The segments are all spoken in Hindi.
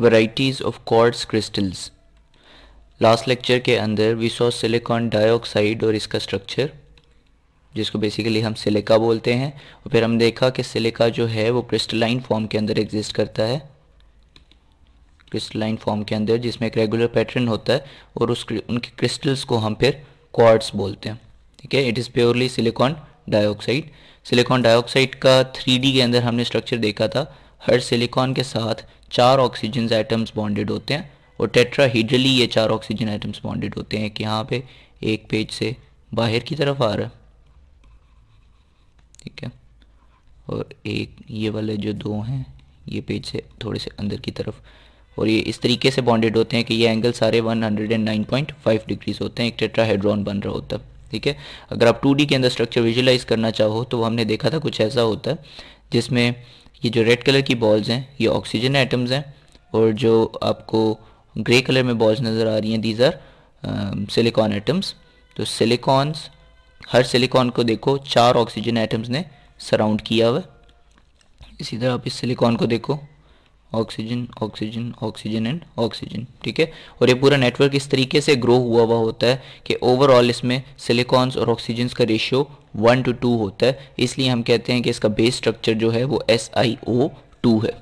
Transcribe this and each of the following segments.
varieties of quartz crystals last lecture के अंदर वी सॉ सिलिकॉन डाइऑक्साइड और इसका स्ट्रक्चर जिसको बेसिकली हम सिलिका बोलते हैं और फिर हम देखा कि सिलिका जो है वो क्रिस्टलाइन फॉर्म के अंदर एग्जिस्ट करता है क्रिस्टलाइन फॉर्म के अंदर जिसमें एक रेगुलर पैटर्न होता है और उस उनके क्रिस्टल्स को हम फिर क्वार्ट्स बोलते हैं ठीक है it is purely silicon dioxide silicon dioxide का थ्री के अंदर हमने स्ट्रक्चर देखा था हर सिलिकॉन के साथ चार ऑक्सीजन आइटम्स बॉन्डेड होते हैं और टेट्राहीड्रली ये चार ऑक्सीजन आइटम्स बॉन्डेड होते हैं कि यहाँ पे एक पेज से बाहर की तरफ आ रहा है ठीक है और एक ये वाले जो दो हैं ये पेज से थोड़े से अंदर की तरफ और ये इस तरीके से बॉन्डेड होते हैं कि ये एंगल सारे 109.5 डिग्रीज होते हैं एक टेट्राहेड्रॉन बन रहा होता है ठीक है अगर आप 2D के अंदर स्ट्रक्चर विजुलाइज करना चाहो तो हमने देखा था कुछ ऐसा होता है जिसमें ये जो रेड कलर की बॉल्स हैं ये ऑक्सीजन एटम्स हैं और जो आपको ग्रे कलर में बॉल्स नज़र आ रही हैं दीज आर सिलिकॉन एटम्स तो सिलिकॉन्स हर सिलिकॉन को देखो चार ऑक्सीजन एटम्स ने सराउंड किया हुआ इसी तरह आप इस सिलिकॉन को देखो oxygen oxygen oxygen and oxygen ठीक है और ये पूरा नेटवर्क इस तरीके से ग्रो हुआ हुआ होता है कि ओवरऑल इसमें सिलिकॉन्स और ऑक्सीजन का रेशियो वन टू टू होता है इसलिए हम कहते हैं कि इसका बेस स्ट्रक्चर जो है वो एस आई ओ टू है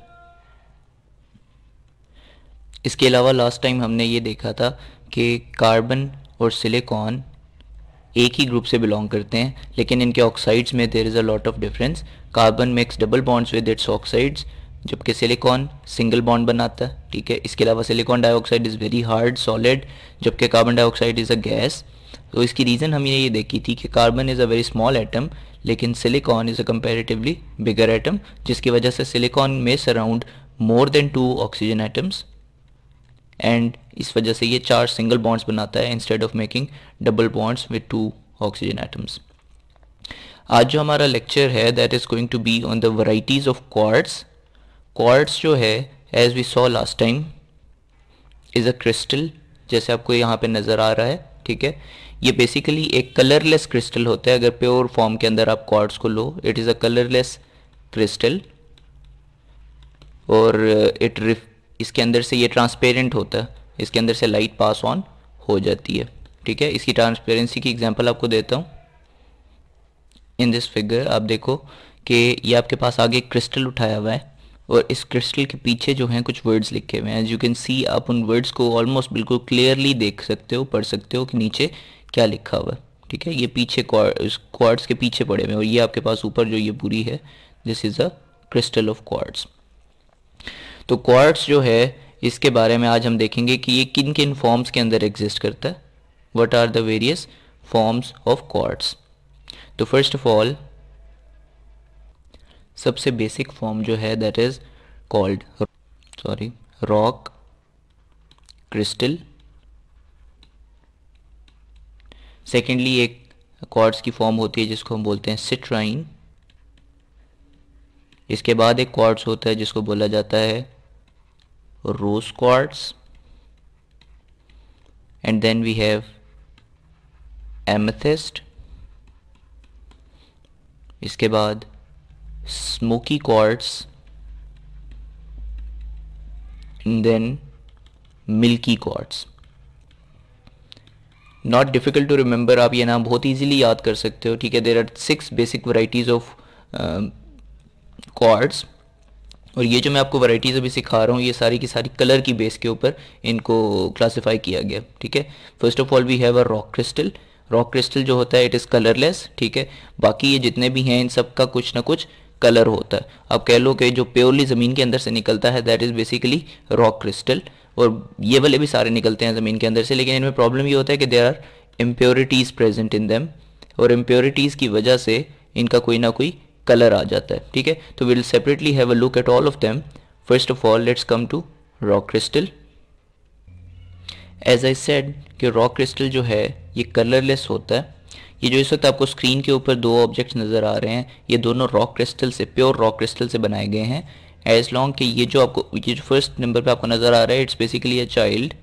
इसके अलावा लास्ट टाइम हमने ये देखा था कि कार्बन और सिलिकॉन एक ही ग्रुप से बिलोंग करते हैं लेकिन इनके ऑक्साइड्स में there is a lot of difference carbon makes double bonds with its oxides जबकि सिलिकॉन सिंगल बॉन्ड बनाता है ठीक है इसके अलावा silicon dioxide is very hard solid जबकि carbon dioxide is a gas तो इसकी रीज़न हमने ये देखी थी कि carbon is a very small atom लेकिन silicon is a comparatively bigger atom जिसकी वजह से सिलिकॉन में surround more than two oxygen atoms and इस वजह से ये चार सिंगल बॉन्ड्स बनाता है instead of making double bonds with two oxygen atoms आज जो हमारा लेक्चर है that is going to be on the varieties of quartz quartz जो है as we saw last time is a crystal जैसे आपको यहाँ पे नज़र आ रहा है ठीक है ये बेसिकली एक कलरलेस क्रिस्टल होता है अगर प्योर फॉर्म के अंदर आप क्वार्ट्स को लो it is a colourless crystal और इट uh, इसके अंदर से ये ट्रांसपेरेंट होता है इसके अंदर से लाइट पास ऑन हो जाती है ठीक है इसकी ट्रांसपेरेंसी की एग्जांपल आपको देता हूँ इन दिस फिगर आप देखो कि ये आपके पास आगे क्रिस्टल उठाया हुआ है और इस क्रिस्टल के पीछे जो हैं कुछ वर्ड्स लिखे हुए हैं एज यू कैन सी आप उन वर्ड्स को ऑलमोस्ट बिल्कुल क्लियरली देख सकते हो पढ़ सकते हो कि नीचे क्या लिखा हुआ है ठीक है ये पीछे क्वार्ट्स के पीछे पड़े हुए हैं और ये आपके पास ऊपर जो ये पूरी है this is a crystal of quartz तो क्वार्ट्स जो है इसके बारे में आज हम देखेंगे कि ये किन किन फॉर्म्स के अंदर एग्जिस्ट करता है what are the various forms of quartz तो फर्स्ट ऑफ ऑल सबसे बेसिक फॉर्म जो है that is called sorry rock crystal secondly एक क्वार्ट्स की फॉर्म होती है जिसको हम बोलते हैं सिट्राइन इसके बाद एक क्वार्ट्स होता है जिसको बोला जाता है rose quartz and then we have amethyst इसके बाद smoky quartz and then milky quartz not difficult to remember आप ये नाम बहुत ईजिली याद कर सकते हो ठीक है there are six basic varieties of quartz और ये जो मैं आपको वराइटीज अभी सिखा रहा हूँ ये सारी की सारी कलर की बेस के ऊपर इनको क्लासिफाई किया गया ठीक है first of all we have a rock crystal rock crystal जो होता है इट इज़ कलरलेस ठीक है बाकी ये जितने भी हैं इन सब का कुछ ना कुछ कलर होता है आप कह लो कि जो प्योरली ज़मीन के अंदर से निकलता है that is basically rock crystal और ये वाले भी सारे निकलते हैं ज़मीन के अंदर से लेकिन इनमें प्रॉब्लम ये होता है कि there are impurities present in them और इम्प्योरिटीज़ की वजह से इनका कोई ना कोई कलर आ जाता है ठीक है तो we'll separately have a look at all of them first of all let's come to rock crystal as I said कि रॉक क्रिस्टल जो है ये कलरलेस होता है ये जो इस वक्त आपको स्क्रीन के ऊपर दो ऑब्जेक्ट्स नज़र आ रहे हैं ये दोनों रॉक क्रिस्टल से प्योर रॉक क्रिस्टल से बनाए गए हैं एज लॉन्ग कि ये जो आपको ये जो फर्स्ट नंबर पे आपको नज़र आ रहा है इट्स बेसिकली अ चाइल्ड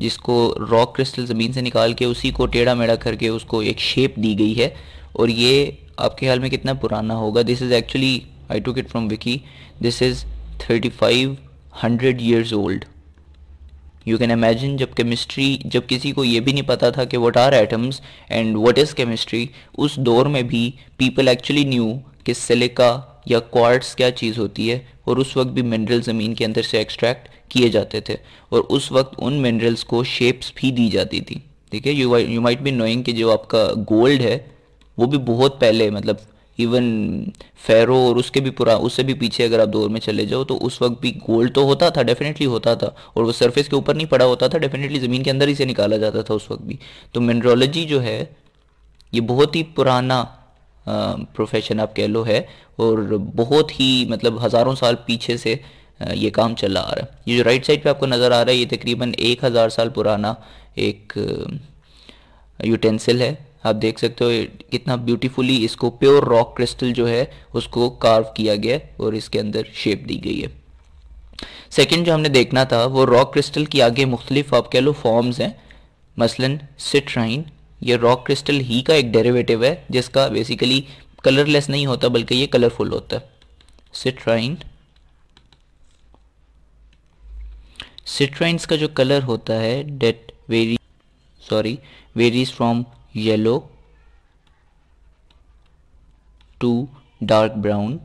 जिसको रॉक क्रिस्टल ज़मीन से निकाल के उसी को टेढ़ा मेढ़ा करके उसको एक शेप दी गई है और ये आपके ख्याल में कितना पुराना होगा this is actually I took it from Wiki this is thirty five hundred years old you can imagine जब केमिस्ट्री जब किसी को ये भी नहीं पता था कि what are atoms and what is chemistry उस दौर में भी पीपल एक्चुअली न्यू कि सिलिका या क्वार्ट्स क्या चीज़ होती है और उस वक्त भी मिनरल ज़मीन के अंदर से एक्सट्रैक्ट किए जाते थे और उस वक्त उन मिनरल्स को शेप्स भी दी जाती थी ठीक है you you might be knowing कि जो आपका गोल्ड है वो भी बहुत पहले मतलब इवन फेरो और उसके भी पुरा उससे भी पीछे अगर आप दौर में चले जाओ तो उस वक्त भी गोल्ड तो होता था डेफिनेटली होता था और वो सरफेस के ऊपर नहीं पड़ा होता था डेफिनेटली ज़मीन के अंदर ही से निकाला जाता था उस वक्त भी तो मिनरोलॉजी जो है ये बहुत ही पुराना प्रोफेशन आप कह लो है और बहुत ही मतलब हज़ारों साल पीछे से ये काम चला आ रहा है ये जो राइट साइड पे आपको नज़र आ रहा है ये तकरीबन एक हज़ार साल पुराना एक यूटेंसिल है आप देख सकते हो कितना ब्यूटीफुली इसको प्योर रॉक क्रिस्टल जो है उसको कार्व किया गया और इसके अंदर शेप दी गई है सेकेंड जो हमने देखना था वो रॉक क्रिस्टल की आगे मुख्तलिफ आप कह लो फॉर्म्स हैं मसलन सिट्राइन ये रॉक क्रिस्टल ही का एक डेरिवेटिव है जिसका बेसिकली कलरलेस नहीं होता बल्कि ये कलरफुल होता है सिट्राइन सिट्राइन्स का जो कलर होता है that very sorry varies from yellow to dark brown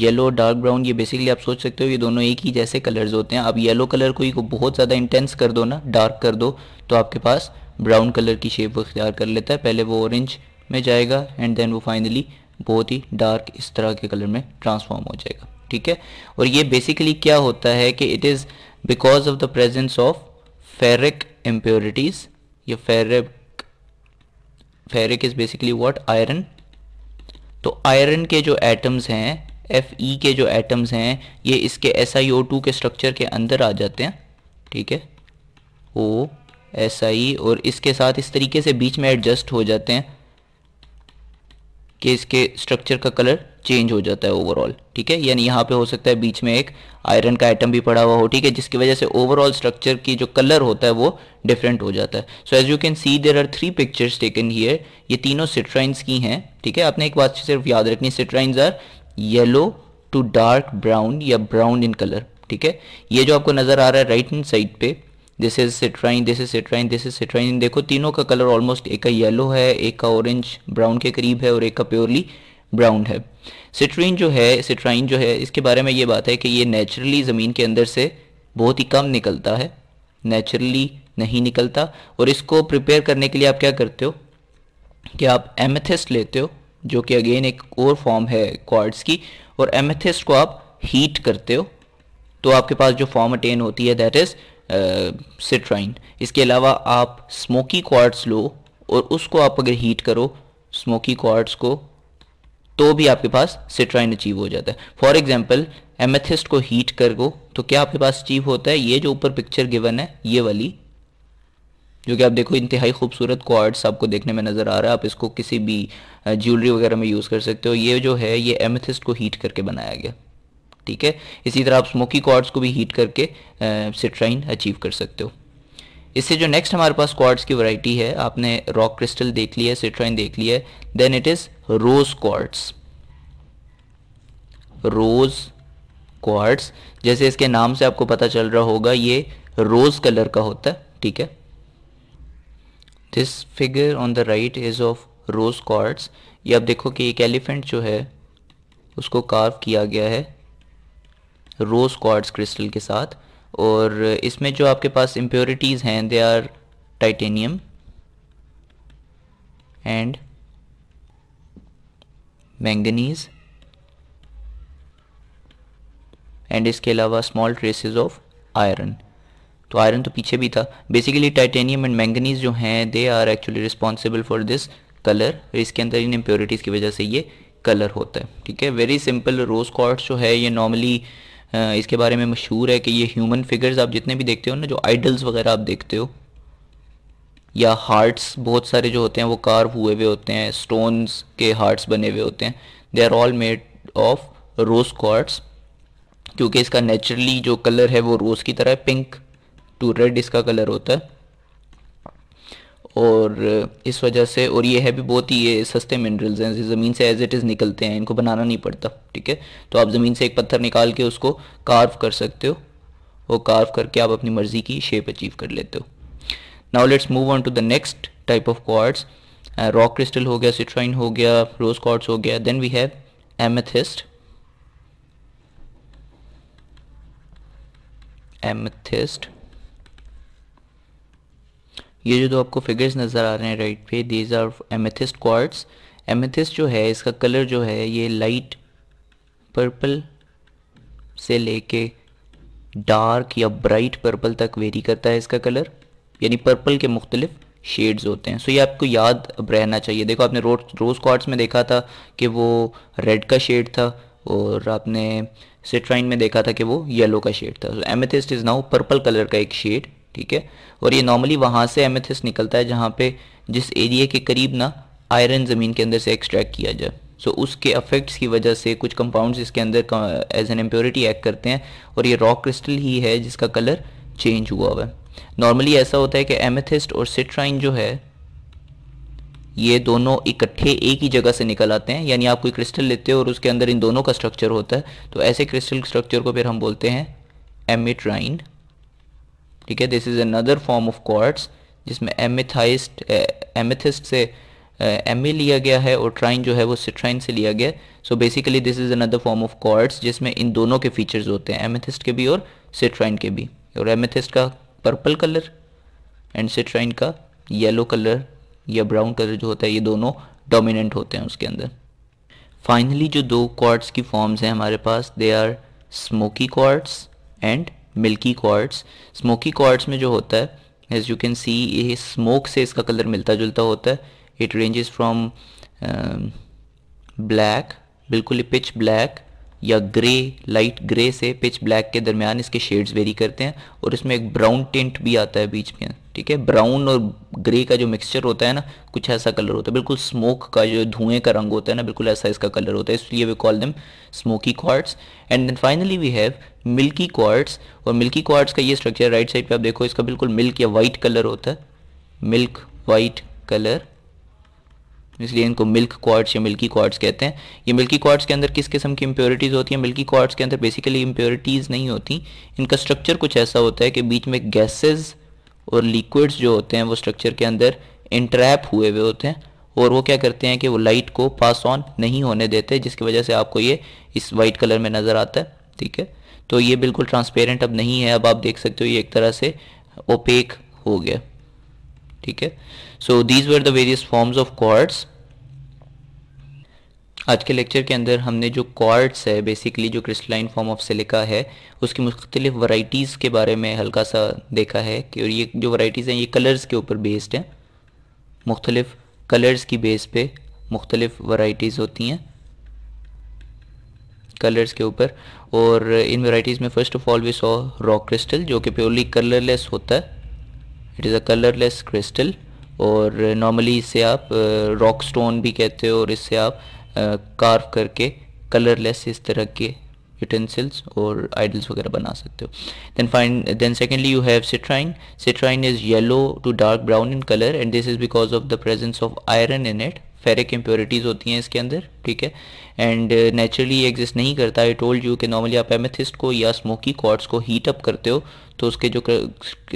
yellow dark brown ये बेसिकली आप सोच सकते हो ये दोनों एक ही जैसे कलर्स होते हैं आप येलो कलर को ही को बहुत ज़्यादा इंटेंस कर दो ना डार्क कर दो तो आपके पास ब्राउन कलर की शेप इख्तियार कर लेता है पहले वो ऑरेंज में जाएगा एंड देन वो फाइनली बहुत ही डार्क इस तरह के कलर में ट्रांसफॉर्म हो जाएगा ठीक है और ये बेसिकली क्या होता है कि it is because of the presence of ferric impurities ये ferric ferric is basically what iron तो आयरन के जो एटम्स हैं एफ ई के जो एटम्स हैं ये इसके एस आई ओ टू के स्ट्रक्चर के अंदर आ जाते हैं ठीक है ओ एस आई और इसके साथ इस तरीके से बीच में एडजस्ट हो जाते हैं कि इसके स्ट्रक्चर का कलर चेंज हो जाता है ओवरऑल ठीक है यानी यहाँ पे हो सकता है बीच में एक आयरन का आइटम भी पड़ा हुआ हो ठीक है जिसकी वजह से ओवरऑल स्ट्रक्चर की जो कलर होता है वो डिफरेंट हो जाता है so as you can see there are three pictures taken here ये तीनों सिट्राइन्स की हैं ठीक है आपने एक बात सिर्फ याद रखनी citrines are yellow to dark brown या ब्राउन इन कलर ठीक है ये जो आपको नजर आ रहा है राइट हैंड साइड पे this is citrine this is citrine this is citrine देखो तीनों का कलर ऑलमोस्ट एक का येलो है एक का ऑरेंज ब्राउन के करीब है और एक का प्योरली ब्राउन है सिट्रीन जो है सिट्राइन जो है इसके बारे में ये बात है कि ये नेचुरली ज़मीन के अंदर से बहुत ही कम निकलता है नेचुरली नहीं निकलता और इसको प्रिपेयर करने के लिए आप क्या करते हो कि आप एमेथिस्ट लेते हो जो कि अगेन एक और फॉर्म है क्वार्ट्स की और एमेथिस्ट को आप हीट करते हो तो आपके पास जो फॉर्म अटेन होती है दैट इज़ सिट्राइन uh, इसके अलावा आप स्मोकी क्वार्ट्स लो और उसको आप अगर हीट करो स्मोकी क्वार्ट्स को तो भी आपके पास सिट्राइन अचीव हो जाता है फॉर एग्जाम्पल एमेथिस्ट को हीट कर गो तो क्या आपके पास अचीव होता है ये जो ऊपर पिक्चर गिवन है ये वाली जो कि आप देखो इंतहाई खूबसूरत क्वार्ट्स आपको देखने में नज़र आ रहा है आप इसको किसी भी ज्वेलरी uh, वगैरह में यूज़ कर सकते हो ये जो है ये एमेथिस्ट को हीट करके बनाया गया ठीक है इसी तरह आप स्मोकी क्वार्ट्स को भी हीट करके सिट्राइन अचीव कर सकते हो इससे जो नेक्स्ट हमारे पास क्वार्ट्स की वैरायटी है आपने रॉक क्रिस्टल देख लिया है सिट्राइन देख लिया है then it is rose quartz rose quartz जैसे इसके नाम से आपको पता चल रहा होगा ये रोज कलर का होता है ठीक है this figure on the right is of rose quartz ये आप देखो कि एक एलिफेंट जो है उसको कार्व किया गया है रोज क्वार्ट्स क्रिस्टल के साथ और इसमें जो आपके पास इम्प्योरिटीज़ हैं they are titanium and manganese and इसके अलावा स्मॉल ट्रेसेस ऑफ आयरन तो आयरन तो पीछे भी था बेसिकली टाइटेनियम एंड मैंगनीज जो हैं they are actually responsible for this colour इसके अंदर इन इम्प्योरिटीज़ की वजह से ये कलर होता है ठीक है वेरी सिंपल रोज कॉर्ड्स जो है ये नॉर्मली इसके बारे में मशहूर है कि ये ह्यूमन फिगर्स आप जितने भी देखते हो ना जो आइडल्स वगैरह आप देखते हो या हार्ट्स बहुत सारे जो होते हैं वो कार्व हुए हुए होते हैं स्टोन्स के हार्ट्स बने हुए होते हैं they are all made of rose quartz क्योंकि इसका नेचुरली जो कलर है वो रोज़ की तरह पिंक टू रेड इसका कलर होता है और इस वजह से और ये है भी बहुत ही ये सस्ते मिनरल्स हैं ज़मीन से एज इट इज़ निकलते हैं इनको बनाना नहीं पड़ता ठीक है तो आप ज़मीन से एक पत्थर निकाल के उसको कार्व कर सकते हो वो कार्व करके आप अपनी मर्ज़ी की शेप अचीव कर लेते हो now let's move on to the next type of quartz rock crystal हो गया सिट्राइन हो गया रोज क्वार्ड्स हो गया then we have amethyst amethyst ये जो दो आपको फिगर्स नज़र आ रहे हैं राइट पे these are amethyst quartz amethyst जो है इसका कलर जो है ये लाइट पर्पल से लेके डार्क या ब्राइट पर्पल तक वेरी करता है इसका कलर यानी पर्पल के मुख्तलिफ शेड्स होते हैं सो so, ये आपको याद रहना चाहिए देखो आपने रोज रोज क्वार्ट्स में देखा था कि वो रेड का शेड था और आपने सिट्राइन में देखा था कि वो येलो का शेड था amethyst is now purple colour का एक शेड ठीक है और ये नॉर्मली वहां से एमेथिस निकलता है जहां पे जिस एरिया के करीब ना आयरन ज़मीन के अंदर से एक्सट्रैक्ट किया जाए सो so, उसके अफेक्ट्स की वजह से कुछ कंपाउंड्स इसके अंदर एज एन एम्प्योरिटी एक्ट करते हैं और ये रॉक क्रिस्टल ही है जिसका कलर चेंज हुआ हुआ है नॉर्मली ऐसा होता है कि एमेथिस्ट और सिट्राइन जो है ये दोनों इकट्ठे एक ही जगह से निकल आते हैं यानी आप कोई क्रिस्टल लेते हो और उसके अंदर इन दोनों का स्ट्रक्चर होता है तो ऐसे क्रिस्टल स्ट्रक्चर को फिर हम बोलते हैं एमिट्राइन ठीक है this is another form of quartz जिसमें एमिथाइस्ट एमिथिस्ट eh, से एम uh, eh, लिया गया है और ट्राइन जो है वो सिट्राइन से लिया गया so basically this is another form of quartz जिसमें इन दोनों के फीचर्स होते हैं एमिथिस्ट के भी और सिट्राइन के भी और एमिथिस्ट का पर्पल कलर एंड सिट्राइन का येलो कलर या ब्राउन कलर जो होता है ये दोनों डोमिनेंट होते हैं उसके अंदर फाइनली जो दो क्वार्ट्स की फॉर्म्स हैं हमारे पास they are smoky quartz and milky quartz smoky quartz में जो होता है एज यू कैन सी ये स्मोक से इसका कलर मिलता जुलता होता है इट रेंजेस फ्रॉम ब्लैक बिल्कुल पिच ब्लैक या ग्रे लाइट ग्रे से पिच ब्लैक के दरमियान इसके शेड्स वेरी करते हैं और इसमें एक ब्राउन टेंट भी आता है बीच में ठीक है ब्राउन और ग्रे का जो मिक्सचर होता है ना कुछ ऐसा कलर होता है बिल्कुल स्मोक का जो धुएं का रंग होता है ना बिल्कुल ऐसा इसका कलर होता है इसलिए we call them smoky quartz and then finally we have milky quartz और मिल्की क्वार्ट्स का ये स्ट्रक्चर राइट साइड पे आप देखो इसका बिल्कुल मिल्क या वाइट कलर होता है मिल्क वाइट कलर इसलिए इनको मिल्क क्वार्ट्स या मिल्की क्वार्ट्स कहते हैं ये मिल्की क्वार्ट्स के अंदर किस किस्म की इम्प्योरिटीज़ होती हैं मिल्की क्वार्ट्स के अंदर बेसिकली इम्प्योरिटीज़ नहीं होती इनका स्ट्रक्चर कुछ ऐसा होता है कि बीच में गैसेज़ और लिक्विड्स जो होते हैं वो स्ट्रक्चर के अंदर इंट्रैप हुए हुए होते हैं और वो क्या करते हैं कि वो लाइट को पास ऑन नहीं होने देते जिसकी वजह से आपको ये इस वाइट कलर में नज़र आता है ठीक है तो ये बिल्कुल ट्रांसपेरेंट अब नहीं है अब आप देख सकते हो ये एक तरह से ओपेक हो गया ठीक है so these were the various forms of quartz आज के लेक्चर के अंदर हमने जो कॉर्ड्स है बेसिकली जो क्रिस्टलाइन फॉर्म ऑफ सिलिका है उसकी मुख्तलिफ वराइटीज़ के बारे में हल्का सा देखा है कि और ये जो वराइटीज़ हैं ये कलर्स के ऊपर बेस्ड हैं मुख्तलिफ कलर्स की बेस पे मुख्तलिफ वराइटीज़ होती हैं कलर्स के ऊपर और इन वराइटीज़ में first of all we saw rock crystal जो कि प्योरली कलरलेस होता है it is a colourless crystal और नॉर्मली इससे आप रॉक uh, स्टोन भी कहते हो और इससे आप कार्व करके कलरलेस इस तरह के यूटेंसिल्स और आइडल्स वगैरह बना सकते हो then fine then secondly you have citrine citrine is yellow to dark brown in colour and this is because of the presence of iron in it ferric impurities होती हैं इसके अंदर ठीक है एंड नेचुरली uh, ये एग्जिस्ट नहीं करता आई टोल्ड यू कि नॉर्मली आप एमेथिस्ट को या स्मोकी कॉर्ड्स को हीट अप करते हो तो उसके जो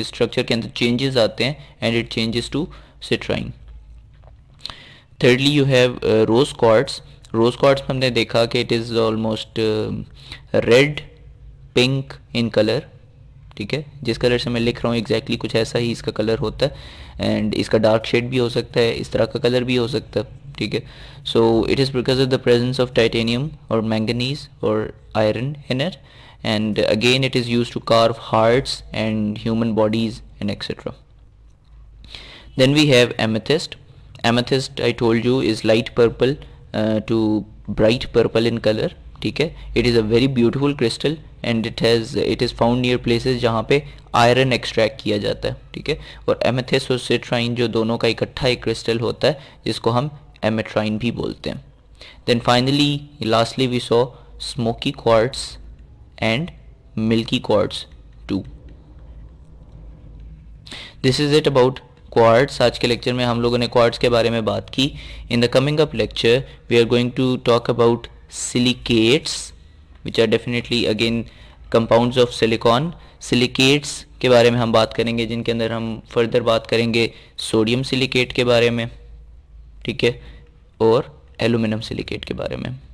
स्ट्रक्चर के अंदर चेंजेस आते हैं and it changes to citrine thirdly you have rose quartz rose quartz में हमने देखा कि it is almost red pink in colour ठीक है जिस कलर से मैं लिख रहा हूँ एग्जैक्टली exactly कुछ ऐसा ही इसका कलर होता है एंड इसका डार्क शेड भी हो सकता है इस तरह का कलर भी हो सकता है ठीक है so it is because of the presence of titanium और मैंगनीज और iron in it and again it is used to carve hearts and human bodies and etcetera then we have amethyst amethyst I told you is light purple uh, to bright purple in color ठीक है it is a very beautiful crystal and it has it is found near places जहाँ पे आयरन एक्सट्रैक्ट किया जाता है ठीक है और एमेथिस और सिट्राइन जो दोनों का इकट्ठा एक क्रिस्टल होता है जिसको हम एमेट्राइन भी बोलते हैं then finally lastly we saw smoky quartz and milky quartz too this is it about quartz आज के लेक्चर में हम लोगों ने क्वार्ट्स के बारे में बात की in the coming up lecture we are going to talk about silicates which are definitely again compounds of silicon silicates के बारे में हम बात करेंगे जिनके अंदर हम फर्दर बात करेंगे सोडियम सिलिकेट के बारे में ठीक है और एलुमिनियम सिलिकेट के बारे में